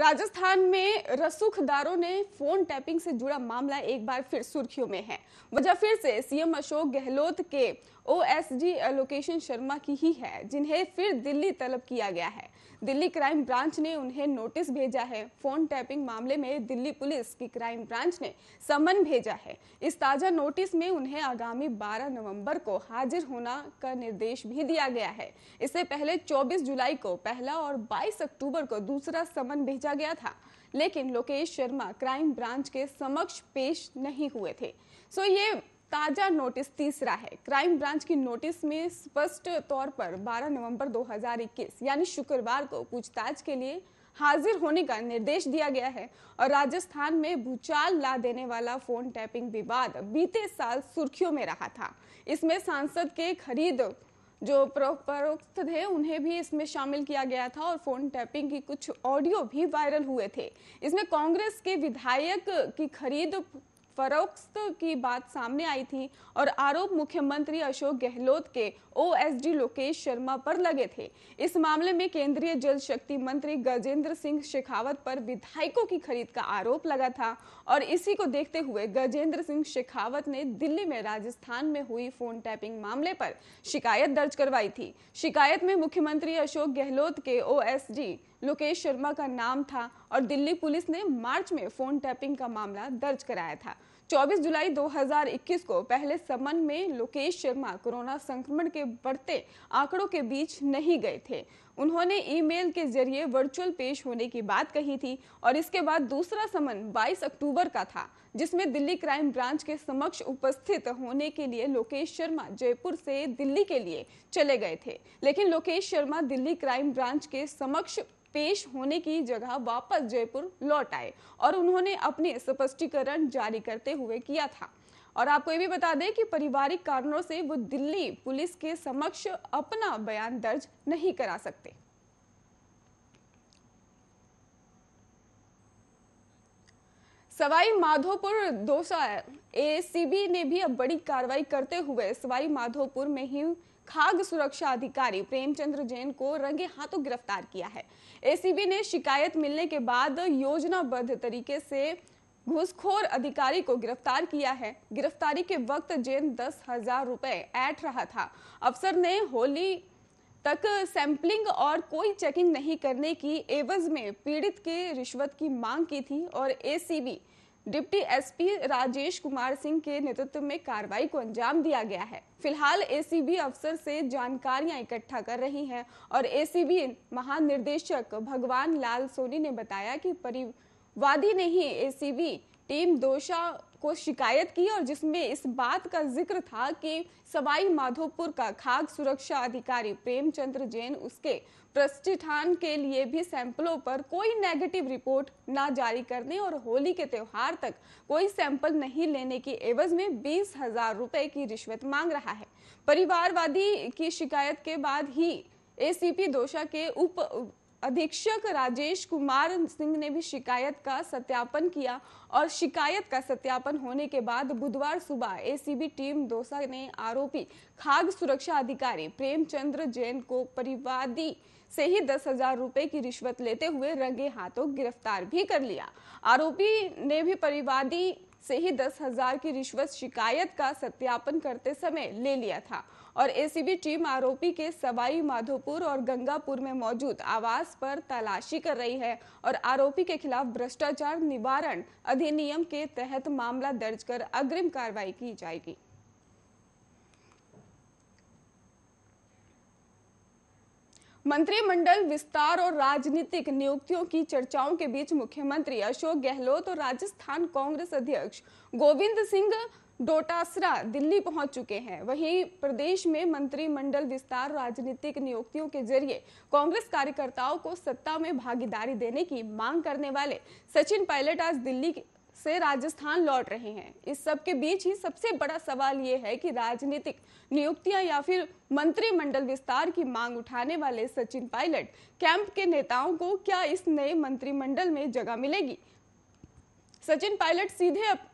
राजस्थान में रसूखदारों ने phone tapping से जुड़ा मामला एक बार फिर सुर्खियों में है वजह फिर से सीएम अशोक गहलोत के ओएसडी एलोकेशन शर्मा की ही है जिन्हें फिर दिल्ली तलब किया गया है दिल्ली क्राइम ब्रांच ने उन्हें नोटिस भेजा है फोन टैपिंग मामले में दिल्ली पुलिस की क्राइम ब्रांच ने समन भेजा है इस ताजा नोटिस में उन्हें आगामी 12 नवंबर को हाजिर होना का निर्देश भी दिया गया है इससे पहले 24 जुलाई को पहला और 22 अक्टूबर को दूसरा समन भेजा भेजा गया था लेकिन लोकेश शर्मा क्राइम ब्रांच के समक्ष पेश नहीं हुए थे सो ये ताजा नोटिस तीसरा है क्राइम ब्रांच की नोटिस में स्पष्ट तौर पर 12 नवंबर 2021 यानी शुक्रवार को पूछताछ के लिए हाजिर होने का निर्देश दिया गया है और राजस्थान में भूचाल ला देने वाला फोन टैपिंग विवाद बीते साल सुर्खियों में रहा था इसमें सांसद के खरीद जो प्रोपरोक्त थे उन्हें भी इसमें शामिल किया गया था और फोन टैपिंग की कुछ ऑडियो भी वायरल हुए थे इसमें कांग्रेस के विधायक की खरीद फरोख्त की बात सामने आई थी और आरोप मुख्यमंत्री अशोक गहलोत के ओएसडी लोकेश शर्मा पर लगे थे इस मामले में केंद्रीय जल शक्ति मंत्री गजेंद्र सिंह शेखावत पर विधायकों की खरीद का आरोप लगा था और इसी को देखते हुए गजेंद्र सिंह शेखावत ने दिल्ली में राजस्थान में हुई फोन टैपिंग मामले पर शिकायत दर्ज करवाई थी शिकायत में मुख्यमंत्री अशोक गहलोत के ओएसडी लोकेश शर्मा का नाम था और दिल्ली पुलिस ने मार्च में फोन टैपिंग का मामला दर्ज कराया था 24 जुलाई 2021 को पहले समन में लोकेश शर्मा कोरोना संक्रमण के बढ़ते आंकड़ों के बीच नहीं गए थे उन्होंने ईमेल के जरिए वर्चुअल पेश होने की बात कही थी और इसके बाद दूसरा समन 22 अक्टूबर का था जिसमें दिल्ली क्राइम ब्रांच के समक्ष उपस्थित होने के लिए लोकेश शर्मा जयपुर से दिल्ली के लिए चले गए थे लेकिन लोकेश शर्मा दिल्ली क्राइम ब्रांच के समक्ष पेश होने की जगह वापस जयपुर लौट आए और उन्होंने अपने स्पष्टीकरण जारी करते हुए किया था और आपको ये भी बता दें कि पारिवारिक कारणों से वो दिल्ली पुलिस के समक्ष अपना बयान दर्ज नहीं करा सकते सवाई माधोपुर दोसा एसीबी ने भी अब बड़ी कार्रवाई करते हुए सवाई माधोपुर में ही खाग सुरक्षा अधिकारी प्रेमचंद्र जैन को रंगे हाथों गिरफ्तार किया है एसीबी ने शिकायत मिलने के बाद योजनाबद्ध तरीके से घुसखोर अधिकारी को गिरफ्तार किया है गिरफ्तारी के वक्त जेन दस हजार रुपए ऐट रहा था अफसर ने होली तक सैंपलिंग और कोई चेकिंग नहीं करने की एवज में पीड़ित के रिश्वत की मांग की थी और ACB deputy SP Rajesh Kumar Singh के नेतृत्व में कार्रवाई को अंजाम दिया गया है फिलहाल एसीबी अफसर से जानकारियां इकट्ठा कर रही हैं और एसीबी महानिर्देशक भगवान लाल सोनी ने बताया कि परि वादी ने ही एसीबी टीम दोषा को शिकायत की और जिसमें इस बात का जिक्र था कि सवाई माधोपुर का खाग सुरक्षा अधिकारी प्रेमचंद्र जैन उसके प्रतिष्ठान के लिए भी सैंपलों पर कोई नेगेटिव रिपोर्ट ना जारी करने और होली के त्यौहार तक कोई सैंपल नहीं लेने की एवज में बीस हजार रुपए की रिश्वत मांग रहा है परिवारवादी की शिकायत के बाद ही एसीपी दोषा के उप अधीक्षक राजेश कुमार सिंह ने भी शिकायत का सत्यापन किया और शिकायत का सत्यापन होने के बाद बुधवार सुबह एसीबी टीम दोसा ने आरोपी खाग सुरक्षा अधिकारी प्रेमचंद्र जैन को परिवादी से ही दस हजार रुपए की रिश्वत लेते हुए रंगे हाथों गिरफ्तार भी कर लिया आरोपी ने भी परिवादी से ही दस हजार की रिश्वत शिकायत का सत्यापन करते समय ले लिया था और एसीबी टीम आरोपी के सवाई माधोपुर और गंगापुर में मौजूद आवास पर तलाशी कर रही है और आरोपी के खिलाफ भ्रष्टाचार निवारण अधिनियम के तहत मामला दर्ज कर अग्रिम कार्रवाई की जाएगी मंत्रिमंडल विस्तार और राजनीतिक नियुक्तियों की चर्चाओं के बीच मुख्यमंत्री अशोक गहलोत और राजस्थान कांग्रेस अध्यक्ष गोविंद सिंह डोटासरा दिल्ली पहुंच चुके हैं वहीं प्रदेश में मंत्रिमंडल विस्तार राजनीतिक नियुक्तियों के जरिए कांग्रेस कार्यकर्ताओं को सत्ता में भागीदारी देने की मांग करने वाले सचिन पायलट आज दिल्ली से राजस्थान लौट रहे हैं इस सब के बीच ही सबसे बड़ा सवाल ये है कि राजनीतिक नियुक्तियां या फिर मंत्रिमंडल विस्तार की मांग उठाने वाले सचिन पायलट कैंप के नेताओं को क्या इस नए मंत्रिमंडल में जगह मिलेगी सचिन पायलट सीधे अप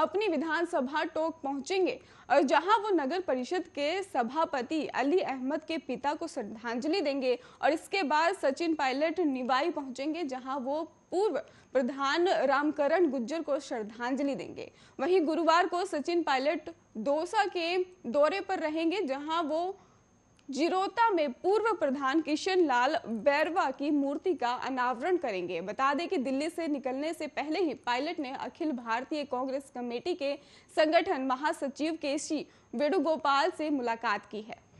अपनी विधानसभा टोक पहुंचेंगे और जहां वो नगर परिषद के सभापति अली अहमद के पिता को श्रद्धांजलि देंगे और इसके बाद सचिन पायलट निवाई पहुंचेंगे जहां वो पूर्व प्रधान रामकरण गुज्जर को श्रद्धांजलि देंगे वहीं गुरुवार को सचिन पायलट दौसा के दौरे पर रहेंगे जहां वो जिरोता में पूर्व प्रधान किशन लाल बैरवा की मूर्ति का अनावरण करेंगे बता दें कि दिल्ली से निकलने से पहले ही पायलट ने अखिल भारतीय कांग्रेस कमेटी के संगठन महासचिव के सी वेणुगोपाल से मुलाकात की है